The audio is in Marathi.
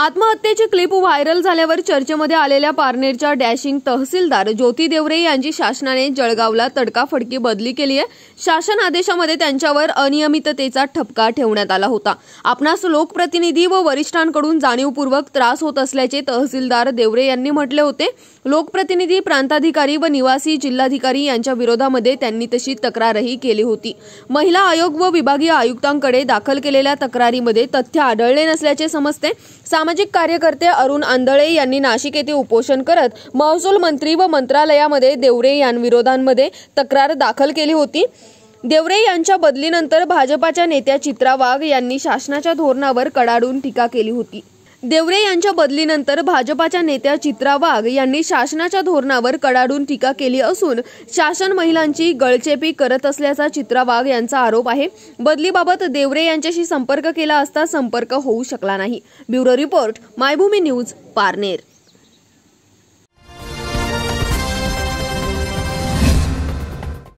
आत्महत्येची क्लिप व्हायरल झाल्यावर चर्चेमध्ये आलेल्या पारनेरच्या डॅशिंग तहसीलदार ज्योती देवरे यांची शासनाने जळगावला तडकाफडकी बदली केली आहे शासन आदेशामध्ये त्यांच्यावर अनियमिततेचा ठपका ठेवण्यात आला होता आपणास लोकप्रतिनिधी व वरिष्ठांकडून जाणीवपूर्वक त्रास होत असल्याचे तहसीलदार देवरे यांनी म्हटले होते लोकप्रतिनिधी प्रांताधिकारी व निवासी जिल्हाधिकारी यांच्या विरोधामध्ये त्यांनी तशी तक्रारही केली होती महिला आयोग व विभागीय आयुक्तांकडे दाखल केलेल्या तक्रारीमध्ये तथ्य आढळले नसल्याचे समजते सामाजिक कार्यकर्ते अरुण आंधळे यांनी नाशिक येथे उपोषण करत महसूल मंत्री व मंत्रालयामध्ये देवरे यांविरोधांमध्ये तक्रार दाखल केली होती देवरे यांच्या बदलीनंतर भाजपाच्या नेत्या चित्रा वाघ यांनी शासनाच्या धोरणावर कडाडून टीका केली होती देवरे यांच्या बदलीनंतर भाजपाच्या नेत्या चित्रा वाघ यांनी शासनाच्या धोरणावर कडाडून टीका केली असून शासन महिलांची गळचेपी करत असल्याचा चित्रा वाघ यांचा आरोप आहे बदलीबाबत देवरे यांच्याशी संपर्क केला असता संपर्क होऊ शकला नाही bureau report Maybhumi news Parner